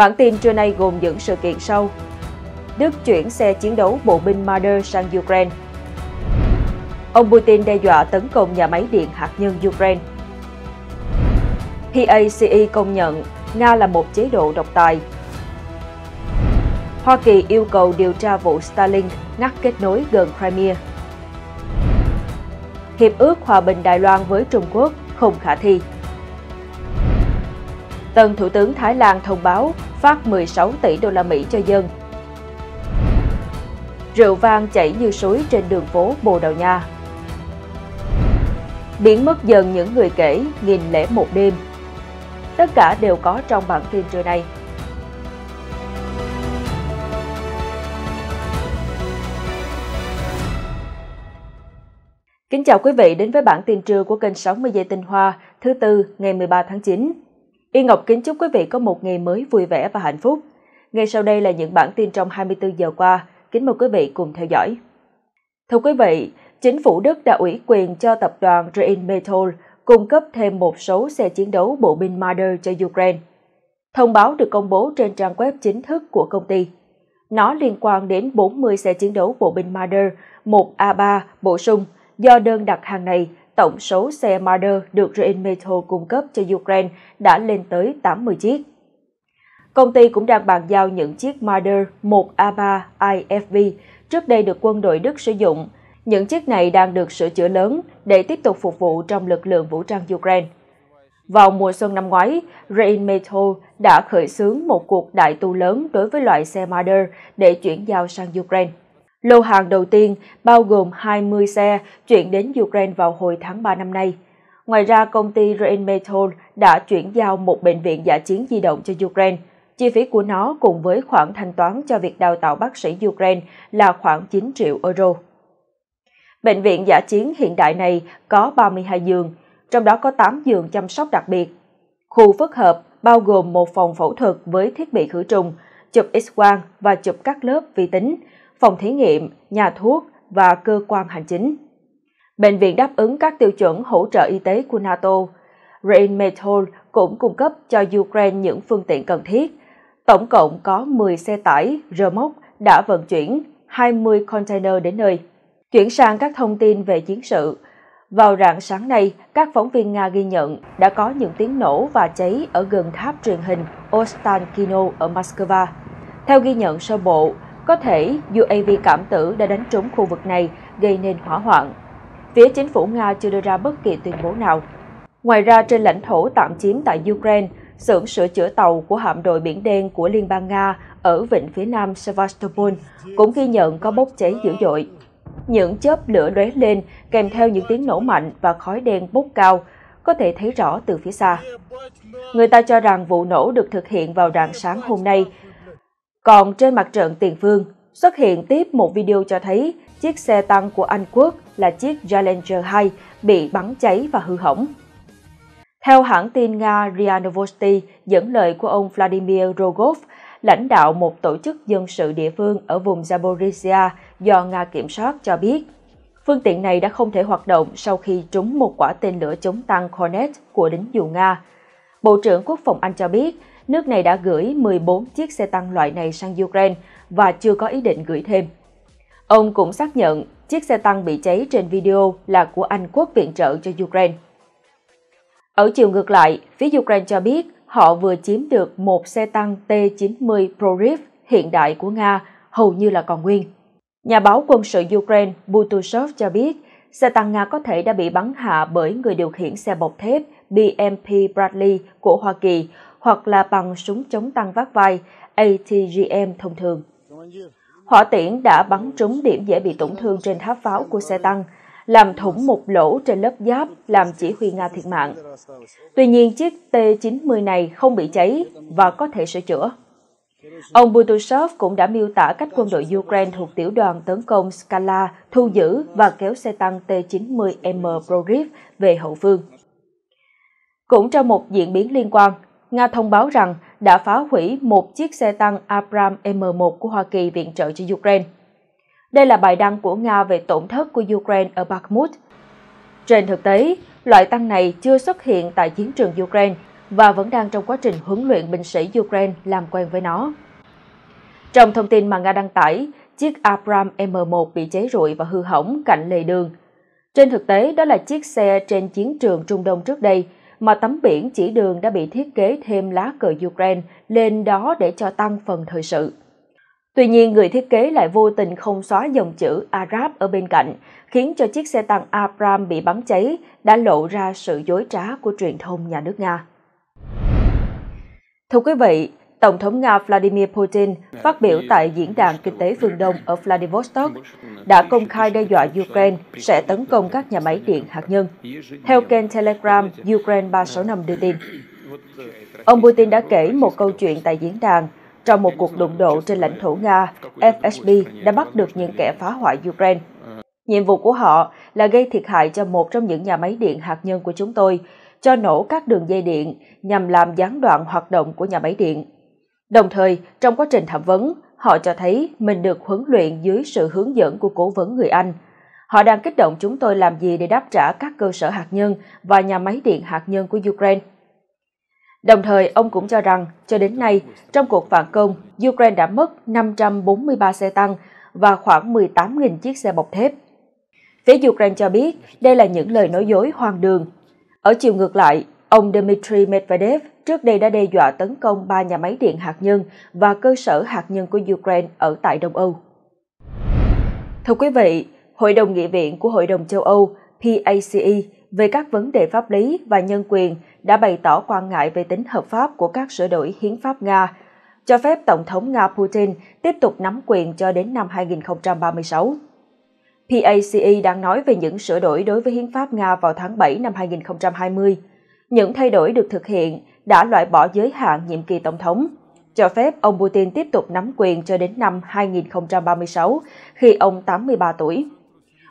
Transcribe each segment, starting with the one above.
Bản tin trưa nay gồm những sự kiện sau. Đức chuyển xe chiến đấu bộ binh Marder sang Ukraine. Ông Putin đe dọa tấn công nhà máy điện hạt nhân Ukraine. PACE công nhận Nga là một chế độ độc tài. Hoa Kỳ yêu cầu điều tra vụ Starlink ngắt kết nối gần Crimea. Hiệp ước hòa bình Đài Loan với Trung Quốc không khả thi. Tân Thủ tướng Thái Lan thông báo phát 16 tỷ đô la Mỹ cho dân. Rượu vang chảy như suối trên đường phố Bồ Đào Nha. Biến mất dần những người kể nghìn lễ một đêm. Tất cả đều có trong bản tin trưa nay. Kính chào quý vị đến với bản tin trưa của kênh 60 giây tinh hoa thứ tư ngày 13 tháng 9. Y Ngọc kính chúc quý vị có một ngày mới vui vẻ và hạnh phúc. Ngay sau đây là những bản tin trong 24 giờ qua. Kính mời quý vị cùng theo dõi. Thưa quý vị, chính phủ Đức đã ủy quyền cho tập đoàn Rheinmetall cung cấp thêm một số xe chiến đấu bộ binh Marder cho Ukraine. Thông báo được công bố trên trang web chính thức của công ty. Nó liên quan đến 40 xe chiến đấu bộ binh Marder 1A3 bổ sung do đơn đặt hàng này tổng số xe Marder được Rheinmetall cung cấp cho Ukraine đã lên tới 80 chiếc. Công ty cũng đang bàn giao những chiếc Marder 1A3 IFV trước đây được quân đội Đức sử dụng. Những chiếc này đang được sửa chữa lớn để tiếp tục phục vụ trong lực lượng vũ trang Ukraine. Vào mùa xuân năm ngoái, Rheinmetall đã khởi xướng một cuộc đại tu lớn đối với loại xe Marder để chuyển giao sang Ukraine. Lô hàng đầu tiên bao gồm 20 xe chuyển đến Ukraine vào hồi tháng 3 năm nay. Ngoài ra, công ty Rheinmetall đã chuyển giao một bệnh viện giả chiến di động cho Ukraine. Chi phí của nó cùng với khoản thanh toán cho việc đào tạo bác sĩ Ukraine là khoảng 9 triệu euro. Bệnh viện giả chiến hiện đại này có 32 giường, trong đó có 8 giường chăm sóc đặc biệt. Khu phức hợp bao gồm một phòng phẫu thuật với thiết bị khử trùng, chụp X-quang và chụp các lớp vi tính, phòng thí nghiệm, nhà thuốc và cơ quan hành chính. Bệnh viện đáp ứng các tiêu chuẩn hỗ trợ y tế của NATO. Rheinmetall cũng cung cấp cho Ukraine những phương tiện cần thiết. Tổng cộng có 10 xe tải, rơ móc đã vận chuyển 20 container đến nơi. Chuyển sang các thông tin về chiến sự. Vào rạng sáng nay, các phóng viên Nga ghi nhận đã có những tiếng nổ và cháy ở gần tháp truyền hình Ostankino ở Moscow. Theo ghi nhận sơ bộ, có thể UAV cảm tử đã đánh trúng khu vực này, gây nên hỏa hoạn. Phía chính phủ Nga chưa đưa ra bất kỳ tuyên bố nào. Ngoài ra, trên lãnh thổ tạm chiếm tại Ukraine, xưởng sửa chữa tàu của hạm đội Biển Đen của Liên bang Nga ở vịnh phía nam Sevastopol cũng ghi nhận có bốc cháy dữ dội. Những chớp lửa lóe lên kèm theo những tiếng nổ mạnh và khói đen bốc cao, có thể thấy rõ từ phía xa. Người ta cho rằng vụ nổ được thực hiện vào rạng sáng hôm nay còn trên mặt trận tiền phương, xuất hiện tiếp một video cho thấy chiếc xe tăng của Anh Quốc là chiếc Challenger 2 bị bắn cháy và hư hỏng. Theo hãng tin Nga RIA Novosti dẫn lời của ông Vladimir Rogov, lãnh đạo một tổ chức dân sự địa phương ở vùng Zaporizhia do Nga kiểm soát cho biết, phương tiện này đã không thể hoạt động sau khi trúng một quả tên lửa chống tăng Hornet của lính dù Nga. Bộ trưởng Quốc phòng Anh cho biết nước này đã gửi 14 chiếc xe tăng loại này sang Ukraine và chưa có ý định gửi thêm. Ông cũng xác nhận chiếc xe tăng bị cháy trên video là của Anh quốc viện trợ cho Ukraine. Ở chiều ngược lại, phía Ukraine cho biết họ vừa chiếm được một xe tăng T-90 Prorif hiện đại của Nga hầu như là còn nguyên. Nhà báo quân sự Ukraine Butushov cho biết xe tăng Nga có thể đã bị bắn hạ bởi người điều khiển xe bọc thép BMP Bradley của Hoa Kỳ hoặc là bằng súng chống tăng vác vai ATGM thông thường. Hỏa tiễn đã bắn trúng điểm dễ bị tổn thương trên tháp pháo của xe tăng, làm thủng một lỗ trên lớp giáp làm chỉ huy Nga thiệt mạng. Tuy nhiên, chiếc T-90 này không bị cháy và có thể sửa chữa. Ông Butushev cũng đã miêu tả cách quân đội Ukraine thuộc tiểu đoàn tấn công Skala thu giữ và kéo xe tăng T-90M Progrif về hậu phương. Cũng trong một diễn biến liên quan, Nga thông báo rằng đã phá hủy một chiếc xe tăng Abram M1 của Hoa Kỳ viện trợ cho Ukraine. Đây là bài đăng của Nga về tổn thất của Ukraine ở Bakhmut. Trên thực tế, loại tăng này chưa xuất hiện tại chiến trường Ukraine và vẫn đang trong quá trình huấn luyện binh sĩ Ukraine làm quen với nó. Trong thông tin mà Nga đăng tải, chiếc Abram M1 bị cháy rụi và hư hỏng cạnh lề đường. Trên thực tế, đó là chiếc xe trên chiến trường Trung Đông trước đây – mà tấm biển chỉ đường đã bị thiết kế thêm lá cờ Ukraine lên đó để cho tăng phần thời sự. Tuy nhiên, người thiết kế lại vô tình không xóa dòng chữ Arab ở bên cạnh, khiến cho chiếc xe tăng Abram bị bắn cháy đã lộ ra sự dối trá của truyền thông nhà nước Nga. Thưa quý vị, Tổng thống Nga Vladimir Putin phát biểu tại Diễn đàn Kinh tế Phương Đông ở Vladivostok đã công khai đe dọa Ukraine sẽ tấn công các nhà máy điện hạt nhân. Theo kênh Telegram Ukraine 365 đưa tin, ông Putin đã kể một câu chuyện tại diễn đàn trong một cuộc đụng độ trên lãnh thổ Nga, FSB đã bắt được những kẻ phá hoại Ukraine. Nhiệm vụ của họ là gây thiệt hại cho một trong những nhà máy điện hạt nhân của chúng tôi, cho nổ các đường dây điện nhằm làm gián đoạn hoạt động của nhà máy điện. Đồng thời, trong quá trình thẩm vấn, họ cho thấy mình được huấn luyện dưới sự hướng dẫn của cố vấn người Anh. Họ đang kích động chúng tôi làm gì để đáp trả các cơ sở hạt nhân và nhà máy điện hạt nhân của Ukraine. Đồng thời, ông cũng cho rằng, cho đến nay, trong cuộc phản công, Ukraine đã mất 543 xe tăng và khoảng 18.000 chiếc xe bọc thép. Phía Ukraine cho biết đây là những lời nói dối hoang đường. Ở chiều ngược lại, ông Dmitry Medvedev trước đây đã đe dọa tấn công ba nhà máy điện hạt nhân và cơ sở hạt nhân của Ukraine ở tại Đông Âu. Thưa quý vị, Hội đồng Nghị viện của Hội đồng châu Âu PACE về các vấn đề pháp lý và nhân quyền đã bày tỏ quan ngại về tính hợp pháp của các sửa đổi hiến pháp Nga, cho phép Tổng thống Nga Putin tiếp tục nắm quyền cho đến năm 2036. PACE đang nói về những sửa đổi đối với hiến pháp Nga vào tháng 7 năm 2020. Những thay đổi được thực hiện đã loại bỏ giới hạn nhiệm kỳ tổng thống, cho phép ông Putin tiếp tục nắm quyền cho đến năm 2036 khi ông 83 tuổi.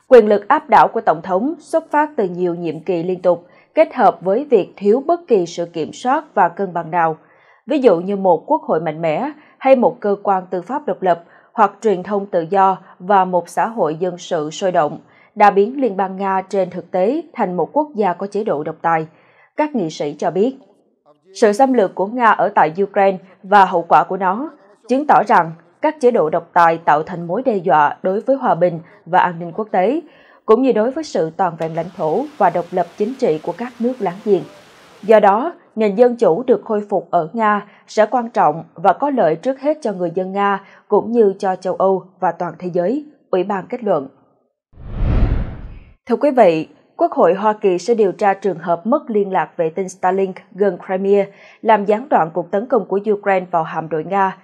Quyền lực áp đảo của tổng thống xuất phát từ nhiều nhiệm kỳ liên tục, kết hợp với việc thiếu bất kỳ sự kiểm soát và cân bằng nào, ví dụ như một quốc hội mạnh mẽ hay một cơ quan tư pháp độc lập hoặc truyền thông tự do và một xã hội dân sự sôi động đã biến Liên bang Nga trên thực tế thành một quốc gia có chế độ độc tài – các nghị sĩ cho biết. Sự xâm lược của Nga ở tại Ukraine và hậu quả của nó chứng tỏ rằng các chế độ độc tài tạo thành mối đe dọa đối với hòa bình và an ninh quốc tế, cũng như đối với sự toàn vẹn lãnh thổ và độc lập chính trị của các nước láng giềng. Do đó, nền dân chủ được khôi phục ở Nga sẽ quan trọng và có lợi trước hết cho người dân Nga cũng như cho châu Âu và toàn thế giới, Ủy ban kết luận. Thưa quý vị, Quốc hội Hoa Kỳ sẽ điều tra trường hợp mất liên lạc vệ tinh Starlink gần Crimea làm gián đoạn cuộc tấn công của Ukraine vào hạm đội Nga.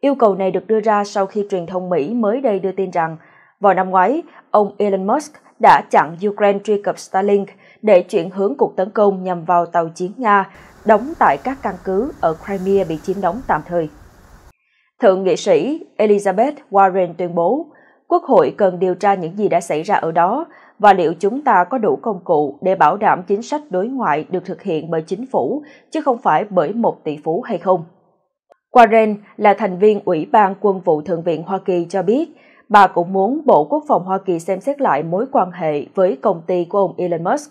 Yêu cầu này được đưa ra sau khi truyền thông Mỹ mới đây đưa tin rằng, vào năm ngoái, ông Elon Musk đã chặn Ukraine truy cập Starlink để chuyển hướng cuộc tấn công nhằm vào tàu chiến Nga đóng tại các căn cứ ở Crimea bị chiếm đóng tạm thời. Thượng nghị sĩ Elizabeth Warren tuyên bố, Quốc hội cần điều tra những gì đã xảy ra ở đó và liệu chúng ta có đủ công cụ để bảo đảm chính sách đối ngoại được thực hiện bởi chính phủ, chứ không phải bởi một tỷ phú hay không. Warren là thành viên Ủy ban Quân vụ Thượng viện Hoa Kỳ cho biết, bà cũng muốn Bộ Quốc phòng Hoa Kỳ xem xét lại mối quan hệ với công ty của ông Elon Musk.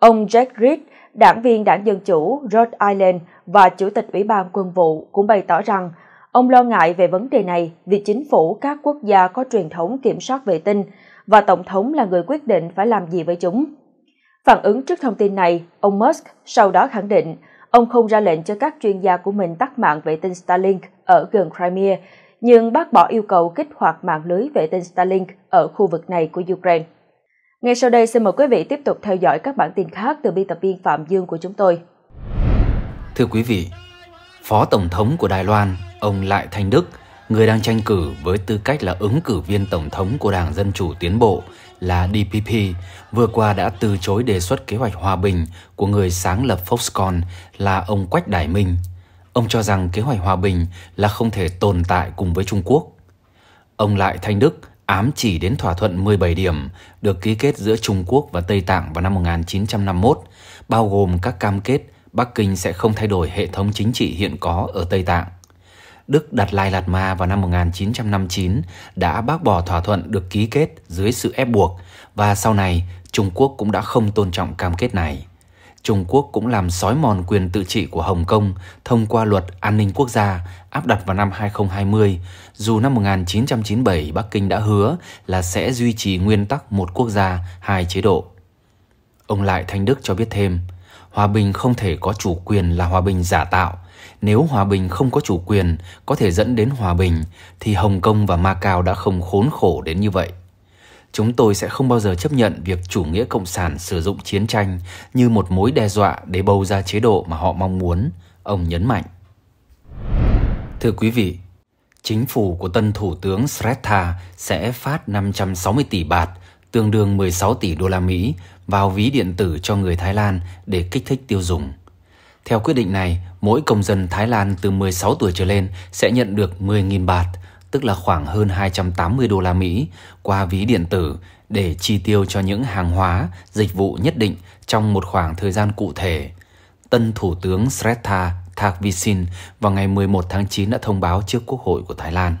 Ông Jack Reed, đảng viên đảng Dân Chủ Rhode Island và Chủ tịch Ủy ban Quân vụ cũng bày tỏ rằng ông lo ngại về vấn đề này vì chính phủ các quốc gia có truyền thống kiểm soát vệ tinh và Tổng thống là người quyết định phải làm gì với chúng. Phản ứng trước thông tin này, ông Musk sau đó khẳng định ông không ra lệnh cho các chuyên gia của mình tắt mạng vệ tinh Starlink ở gần Crimea, nhưng bác bỏ yêu cầu kích hoạt mạng lưới vệ tinh Starlink ở khu vực này của Ukraine. Ngay sau đây xin mời quý vị tiếp tục theo dõi các bản tin khác từ biên tập viên Phạm Dương của chúng tôi. Thưa quý vị, Phó Tổng thống của Đài Loan, ông Lại Thành Đức – người đang tranh cử với tư cách là ứng cử viên tổng thống của Đảng Dân Chủ Tiến Bộ là DPP vừa qua đã từ chối đề xuất kế hoạch hòa bình của người sáng lập Foxconn là ông Quách Đại Minh. Ông cho rằng kế hoạch hòa bình là không thể tồn tại cùng với Trung Quốc. Ông Lại Thanh Đức ám chỉ đến thỏa thuận 17 điểm được ký kết giữa Trung Quốc và Tây Tạng vào năm 1951, bao gồm các cam kết Bắc Kinh sẽ không thay đổi hệ thống chính trị hiện có ở Tây Tạng Đức Đạt Lai Lạt Ma vào năm 1959 đã bác bỏ thỏa thuận được ký kết dưới sự ép buộc và sau này Trung Quốc cũng đã không tôn trọng cam kết này. Trung Quốc cũng làm sói mòn quyền tự trị của Hồng Kông thông qua luật an ninh quốc gia áp đặt vào năm 2020, dù năm 1997 Bắc Kinh đã hứa là sẽ duy trì nguyên tắc một quốc gia, hai chế độ. Ông Lại Thanh Đức cho biết thêm, hòa bình không thể có chủ quyền là hòa bình giả tạo nếu hòa bình không có chủ quyền có thể dẫn đến hòa bình thì Hồng Kông và Macau đã không khốn khổ đến như vậy. Chúng tôi sẽ không bao giờ chấp nhận việc chủ nghĩa cộng sản sử dụng chiến tranh như một mối đe dọa để bầu ra chế độ mà họ mong muốn, ông nhấn mạnh. Thưa quý vị, chính phủ của tân thủ tướng Sreta sẽ phát 560 tỷ bạt, tương đương 16 tỷ đô la Mỹ vào ví điện tử cho người Thái Lan để kích thích tiêu dùng. Theo quyết định này, mỗi công dân Thái Lan từ 16 tuổi trở lên sẽ nhận được 10.000 baht, tức là khoảng hơn 280 đô la Mỹ qua ví điện tử để chi tiêu cho những hàng hóa, dịch vụ nhất định trong một khoảng thời gian cụ thể. Tân Thủ tướng Srettha Thavisin vào ngày 11 tháng 9 đã thông báo trước Quốc hội của Thái Lan.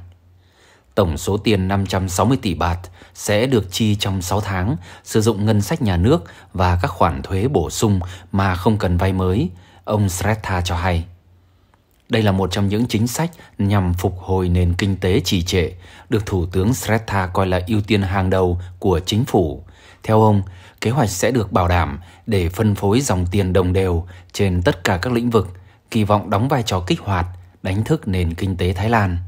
Tổng số tiền 560 tỷ bạt sẽ được chi trong 6 tháng, sử dụng ngân sách nhà nước và các khoản thuế bổ sung mà không cần vay mới – ông Sreta cho hay. Đây là một trong những chính sách nhằm phục hồi nền kinh tế trì trệ, được Thủ tướng Sreta coi là ưu tiên hàng đầu của chính phủ. Theo ông, kế hoạch sẽ được bảo đảm để phân phối dòng tiền đồng đều trên tất cả các lĩnh vực, kỳ vọng đóng vai trò kích hoạt, đánh thức nền kinh tế Thái Lan.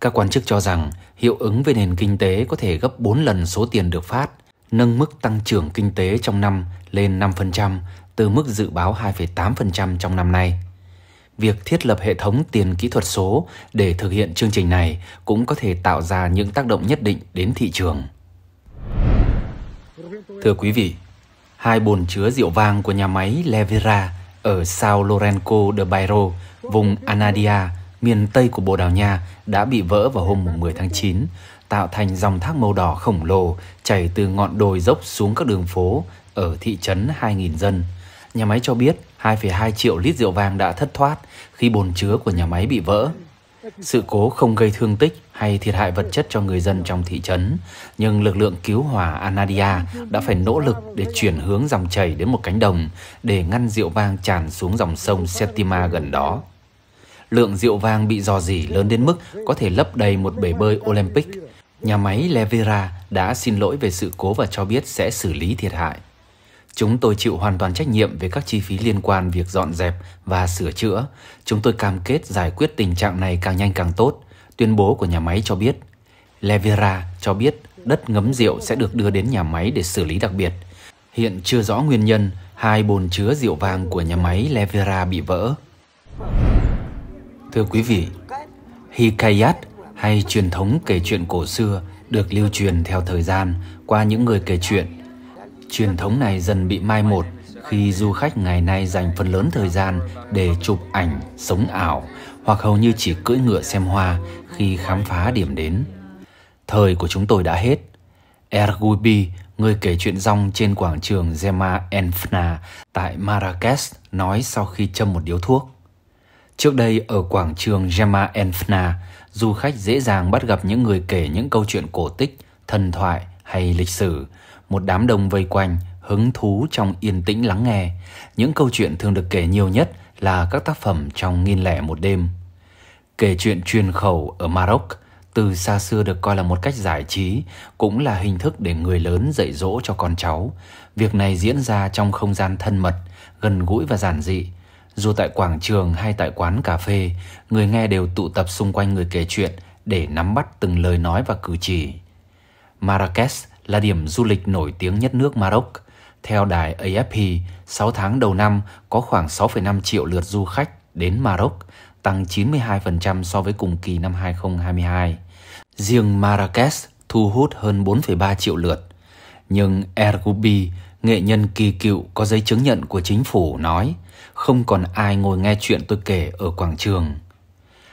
Các quan chức cho rằng hiệu ứng về nền kinh tế có thể gấp 4 lần số tiền được phát, nâng mức tăng trưởng kinh tế trong năm lên 5% từ mức dự báo 2,8% trong năm nay. Việc thiết lập hệ thống tiền kỹ thuật số để thực hiện chương trình này cũng có thể tạo ra những tác động nhất định đến thị trường. Thưa quý vị, hai bồn chứa rượu vang của nhà máy Levira ở Sao Lorenco de Bairro, vùng Anadia, miền Tây của Bồ Đào Nha đã bị vỡ vào hôm 10 tháng 9, tạo thành dòng thác màu đỏ khổng lồ chảy từ ngọn đồi dốc xuống các đường phố ở thị trấn 2.000 dân nhà máy cho biết 2,2 triệu lít rượu vang đã thất thoát khi bồn chứa của nhà máy bị vỡ. Sự cố không gây thương tích hay thiệt hại vật chất cho người dân trong thị trấn, nhưng lực lượng cứu hỏa Anadia đã phải nỗ lực để chuyển hướng dòng chảy đến một cánh đồng để ngăn rượu vang tràn xuống dòng sông Septima gần đó. Lượng rượu vang bị dò dỉ lớn đến mức có thể lấp đầy một bể bơi Olympic. Nhà máy Levera đã xin lỗi về sự cố và cho biết sẽ xử lý thiệt hại. Chúng tôi chịu hoàn toàn trách nhiệm về các chi phí liên quan việc dọn dẹp và sửa chữa. Chúng tôi cam kết giải quyết tình trạng này càng nhanh càng tốt, tuyên bố của nhà máy cho biết. Levera cho biết đất ngấm rượu sẽ được đưa đến nhà máy để xử lý đặc biệt. Hiện chưa rõ nguyên nhân hai bồn chứa rượu vang của nhà máy Levera bị vỡ. Thưa quý vị, Hikayat hay truyền thống kể chuyện cổ xưa được lưu truyền theo thời gian qua những người kể chuyện Truyền thống này dần bị mai một khi du khách ngày nay dành phần lớn thời gian để chụp ảnh, sống ảo hoặc hầu như chỉ cưỡi ngựa xem hoa khi khám phá điểm đến. Thời của chúng tôi đã hết. Ergubi, người kể chuyện rong trên quảng trường Zema Enfna tại Marrakesh nói sau khi châm một điếu thuốc. Trước đây ở quảng trường Zema Enfna, du khách dễ dàng bắt gặp những người kể những câu chuyện cổ tích, thần thoại hay lịch sử một đám đông vây quanh, hứng thú trong yên tĩnh lắng nghe. Những câu chuyện thường được kể nhiều nhất là các tác phẩm trong nghìn lẻ một đêm. Kể chuyện truyền khẩu ở Maroc từ xa xưa được coi là một cách giải trí, cũng là hình thức để người lớn dạy dỗ cho con cháu. Việc này diễn ra trong không gian thân mật, gần gũi và giản dị. Dù tại quảng trường hay tại quán cà phê, người nghe đều tụ tập xung quanh người kể chuyện để nắm bắt từng lời nói và cử chỉ. Marrakesh là điểm du lịch nổi tiếng nhất nước Maroc. Theo đài AFP, 6 tháng đầu năm có khoảng 6,5 triệu lượt du khách đến Maroc, tăng 92% so với cùng kỳ năm 2022. Riêng Marrakech thu hút hơn 4,3 triệu lượt. Nhưng Ergubi, nghệ nhân kỳ cựu có giấy chứng nhận của chính phủ nói không còn ai ngồi nghe chuyện tôi kể ở quảng trường.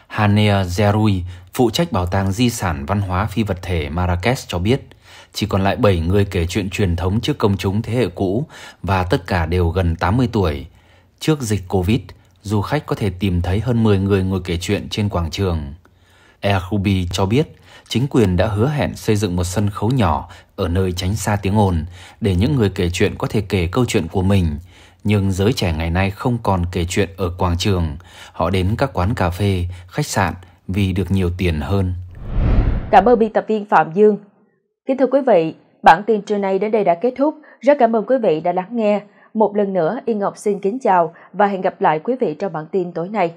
Hanea Zerui, phụ trách bảo tàng di sản văn hóa phi vật thể Marrakech cho biết chỉ còn lại 7 người kể chuyện truyền thống trước công chúng thế hệ cũ và tất cả đều gần 80 tuổi. Trước dịch Covid, du khách có thể tìm thấy hơn 10 người ngồi kể chuyện trên quảng trường. Air cho biết, chính quyền đã hứa hẹn xây dựng một sân khấu nhỏ ở nơi tránh xa tiếng ồn để những người kể chuyện có thể kể câu chuyện của mình. Nhưng giới trẻ ngày nay không còn kể chuyện ở quảng trường, họ đến các quán cà phê, khách sạn vì được nhiều tiền hơn. Cảm ơn biên tập viên Phạm Dương Kính thưa quý vị, bản tin trưa nay đến đây đã kết thúc. Rất cảm ơn quý vị đã lắng nghe. Một lần nữa, Yên Ngọc xin kính chào và hẹn gặp lại quý vị trong bản tin tối nay.